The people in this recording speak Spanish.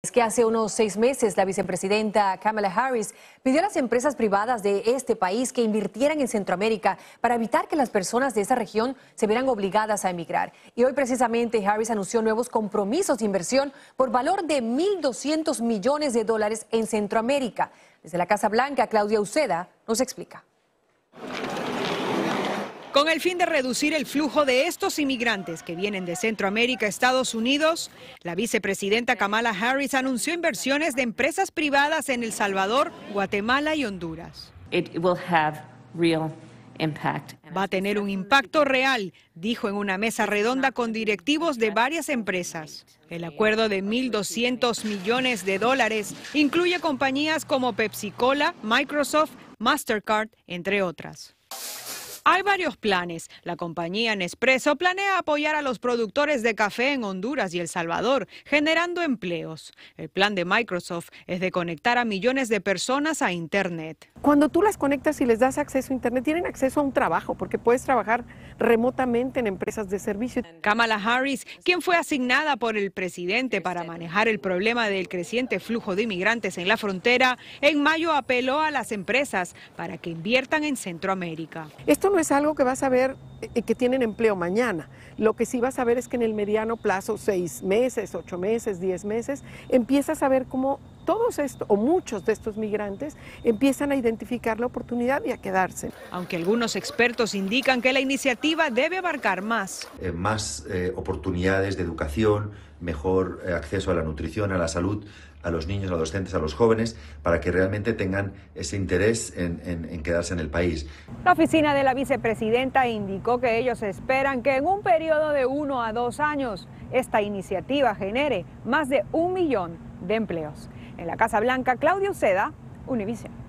Es que hace unos seis meses la vicepresidenta Kamala Harris pidió a las empresas privadas de este país que invirtieran en Centroamérica para evitar que las personas de esa región se vieran obligadas a emigrar. Y hoy precisamente Harris anunció nuevos compromisos de inversión por valor de 1.200 millones de dólares en Centroamérica. Desde la Casa Blanca, Claudia Uceda nos explica con el fin de reducir el flujo de estos inmigrantes que vienen de Centroamérica a Estados Unidos, la vicepresidenta Kamala Harris anunció inversiones de empresas privadas en El Salvador, Guatemala y Honduras. Va a tener un impacto real, dijo en una mesa redonda con directivos de varias empresas. El acuerdo de 1.200 millones de dólares incluye compañías como PepsiCola, Microsoft, Mastercard, entre otras. Hay varios planes. La compañía Nespresso planea apoyar a los productores de café en Honduras y El Salvador, generando empleos. El plan de Microsoft es de conectar a millones de personas a Internet. Cuando tú las conectas y les das acceso a Internet, tienen acceso a un trabajo, porque puedes trabajar remotamente en empresas de servicio. Kamala Harris, quien fue asignada por el presidente para manejar el problema del creciente flujo de inmigrantes en la frontera, en mayo apeló a las empresas para que inviertan en Centroamérica. Esto es algo que vas a ver eh, eh, que tienen empleo mañana. Lo que sí vas a ver es que en el mediano plazo, seis meses, ocho meses, diez meses, empiezas a ver cómo todos estos, o muchos de estos migrantes, empiezan a identificar la oportunidad y a quedarse. Aunque algunos expertos indican que la iniciativa debe abarcar más. Eh, más eh, oportunidades de educación, mejor eh, acceso a la nutrición, a la salud, a los niños, a los adolescentes, a los jóvenes, para que realmente tengan ese interés en, en, quedarse en el país. La oficina de la vicepresidenta indicó que ellos esperan que en un periodo de uno a dos años esta iniciativa genere más de un millón de empleos. En la Casa Blanca, Claudio Seda, Univision.